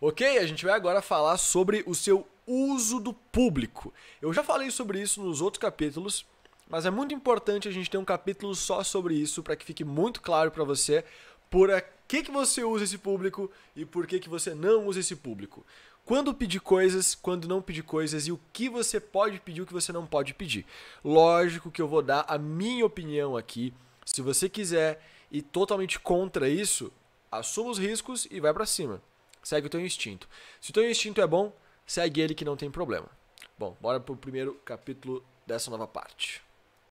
Ok? A gente vai agora falar sobre o seu uso do público. Eu já falei sobre isso nos outros capítulos, mas é muito importante a gente ter um capítulo só sobre isso para que fique muito claro para você por que, que você usa esse público e por que, que você não usa esse público. Quando pedir coisas, quando não pedir coisas e o que você pode pedir e o que você não pode pedir. Lógico que eu vou dar a minha opinião aqui. Se você quiser e totalmente contra isso, assuma os riscos e vai para cima segue o teu instinto. Se o teu instinto é bom, segue ele que não tem problema. Bom, bora pro primeiro capítulo dessa nova parte.